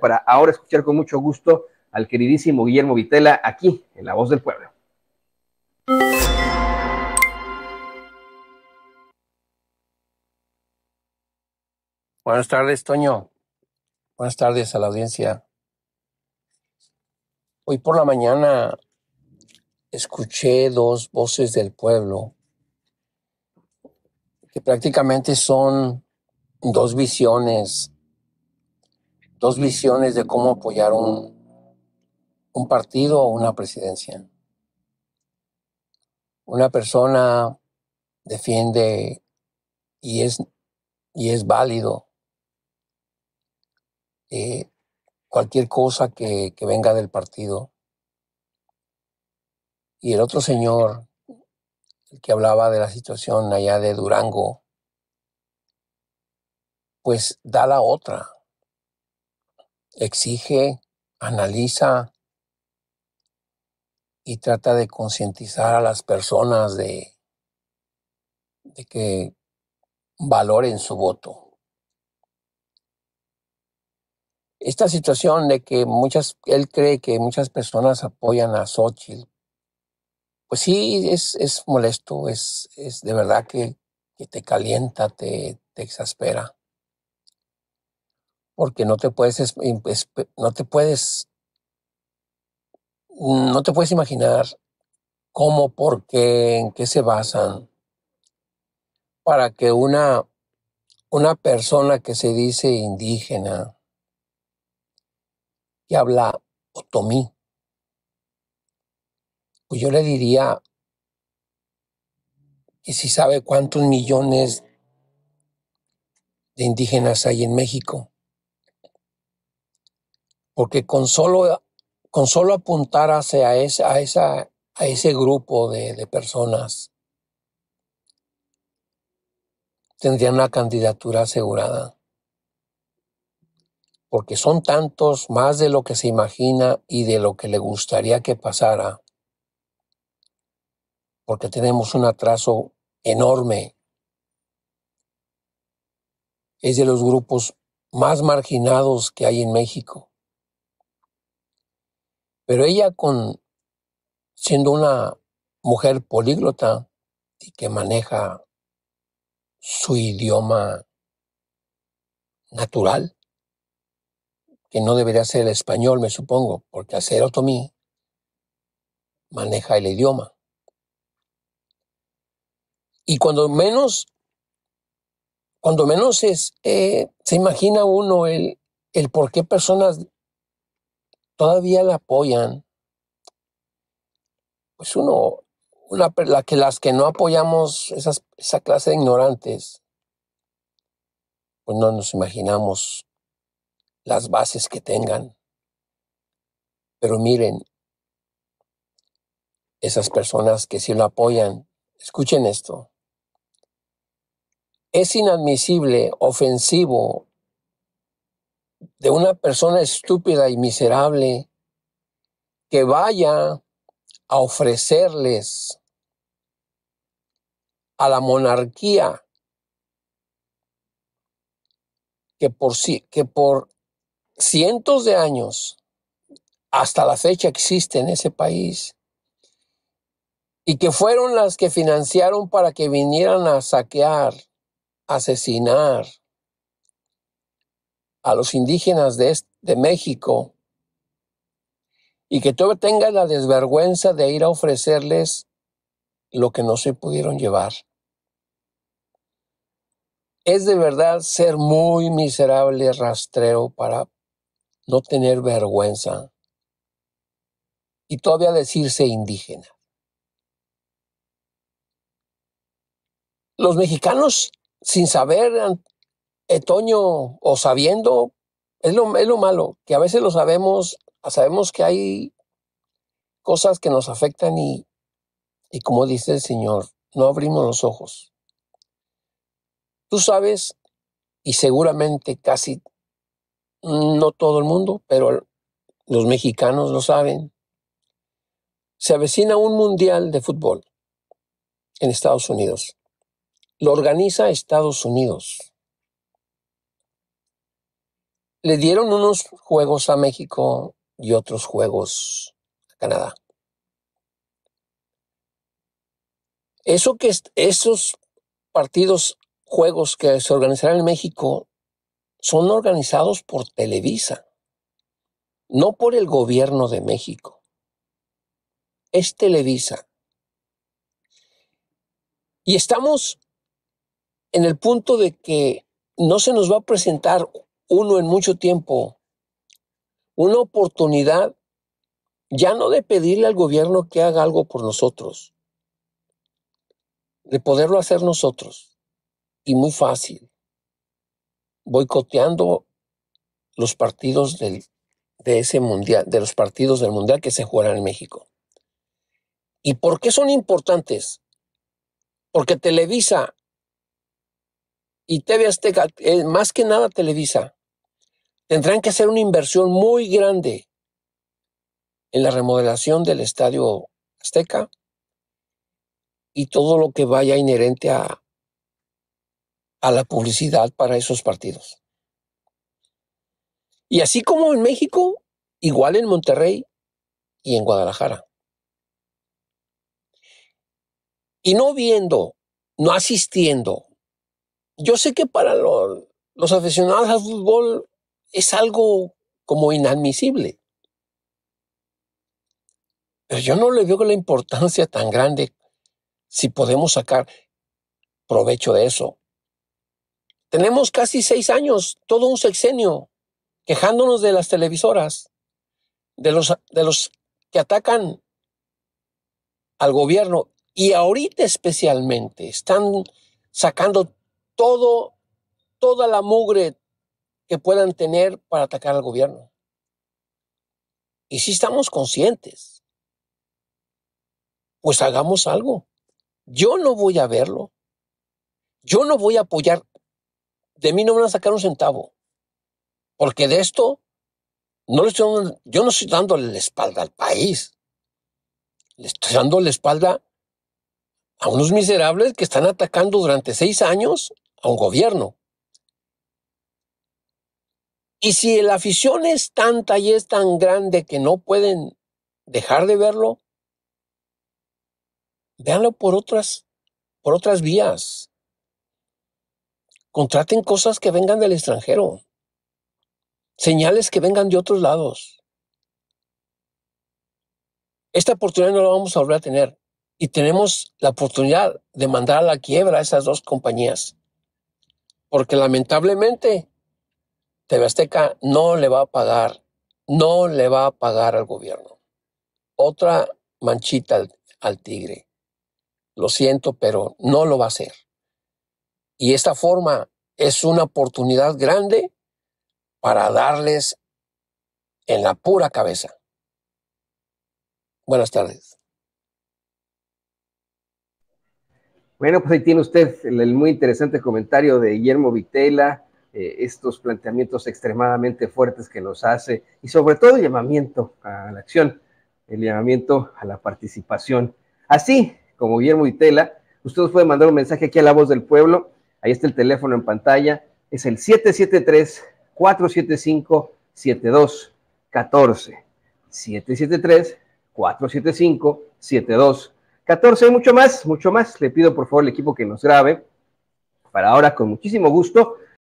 para ahora escuchar con mucho gusto al queridísimo Guillermo Vitela aquí en La Voz del Pueblo. Buenas tardes, Toño. Buenas tardes a la audiencia. Hoy por la mañana escuché dos voces del pueblo que prácticamente son dos visiones dos visiones de cómo apoyar un, un partido o una presidencia. Una persona defiende y es, y es válido eh, cualquier cosa que, que venga del partido. Y el otro señor, el que hablaba de la situación allá de Durango, pues da la otra exige, analiza y trata de concientizar a las personas de, de que valoren su voto. Esta situación de que muchas, él cree que muchas personas apoyan a Xochitl, pues sí, es, es molesto, es, es de verdad que, te calienta, te exaspera porque no te puedes, no te puedes, no te puedes imaginar cómo, por qué, en qué se basan para que una, una persona que se dice indígena, que habla otomí, pues yo le diría que si sabe cuántos millones de indígenas hay en México porque con solo, con solo apuntar hacia ese, a, esa, a ese grupo de, de personas tendrían una candidatura asegurada. Porque son tantos más de lo que se imagina y de lo que le gustaría que pasara. Porque tenemos un atraso enorme. Es de los grupos más marginados que hay en México. Pero ella, con, siendo una mujer políglota y que maneja su idioma natural, que no debería ser el español, me supongo, porque al ser otomí maneja el idioma. Y cuando menos, cuando menos es, eh, se imagina uno el, el por qué personas todavía la apoyan, pues uno, una, las que no apoyamos esa clase de ignorantes, pues no nos imaginamos las bases que tengan. Pero miren, esas personas que sí lo apoyan, escuchen esto. Es inadmisible, ofensivo de una persona estúpida y miserable que vaya a ofrecerles a la monarquía que por, que por cientos de años hasta la fecha existe en ese país y que fueron las que financiaron para que vinieran a saquear, asesinar, a los indígenas de, México y que tú tenga la desvergüenza de ir a ofrecerles lo que no se pudieron llevar. Es de verdad ser muy miserable rastrero para no tener vergüenza y todavía decirse indígena. Los mexicanos, sin saber, eh, Toño, o sabiendo, es lo, es lo malo, que a veces lo sabemos, sabemos que hay cosas que nos afectan y, y como dice el Señor, no abrimos los ojos. Tú sabes, y seguramente casi no todo el mundo, pero los mexicanos lo saben, se avecina un mundial de fútbol en Estados Unidos. Lo organiza Estados Unidos le dieron unos juegos a México y otros juegos a Canadá. Eso que esos partidos, juegos que se organizarán en México son organizados por Televisa, no por el gobierno de México. Es Televisa. Y estamos en el punto de que no se nos va a presentar uno en mucho tiempo una oportunidad ya no de pedirle al gobierno que haga algo por nosotros, de poderlo hacer nosotros. Y muy fácil, boicoteando los partidos del, de ese mundial, de los partidos del mundial que se jugarán en México. ¿Y por qué son importantes? Porque Televisa y TV Azteca, eh, más que nada Televisa, Tendrán que hacer una inversión muy grande en la remodelación del Estadio Azteca y todo lo que vaya inherente a, a la publicidad para esos partidos. Y así como en México, igual en Monterrey y en Guadalajara. Y no viendo, no asistiendo. Yo sé que para los aficionados al fútbol es algo como inadmisible. Pero yo no le veo la importancia tan grande si podemos sacar provecho de eso. Tenemos casi seis años, todo un sexenio, quejándonos de las televisoras, de los, de los que atacan al gobierno y ahorita especialmente están sacando todo, toda la mugre, que puedan tener para atacar al gobierno. Y si estamos conscientes, pues hagamos algo. Yo no voy a verlo. Yo no voy a apoyar. De mí no van a sacar un centavo. Porque de esto, no le estoy, yo no estoy dando la espalda al país. Le estoy dando la espalda a unos miserables que están atacando durante seis años a un gobierno y si la afición es tanta y es tan grande que no pueden dejar de verlo, véanlo por otras, por otras vías. Contraten cosas que vengan del extranjero, señales que vengan de otros lados. Esta oportunidad no la vamos a volver a tener y tenemos la oportunidad de mandar a la quiebra a esas dos compañías. Porque lamentablemente TV no le va a pagar, no le va a pagar al gobierno. Otra manchita al, tigre. Lo siento, pero no lo va a hacer. Y esta forma es una oportunidad grande para darles en la pura cabeza. Buenas tardes. Bueno, pues ahí tiene usted el, el muy interesante comentario de Guillermo Vitela eh, estos planteamientos extremadamente fuertes que nos hace y sobre todo llamamiento a la acción, el llamamiento a la participación. Así como Guillermo Itela, usted nos puede mandar un mensaje aquí a La Voz del Pueblo, ahí está el teléfono en pantalla, es el 773-475-7214. 773-475-7214. 14 mucho más, mucho más. Le pido por favor al equipo que nos grabe. Para ahora, con muchísimo gusto,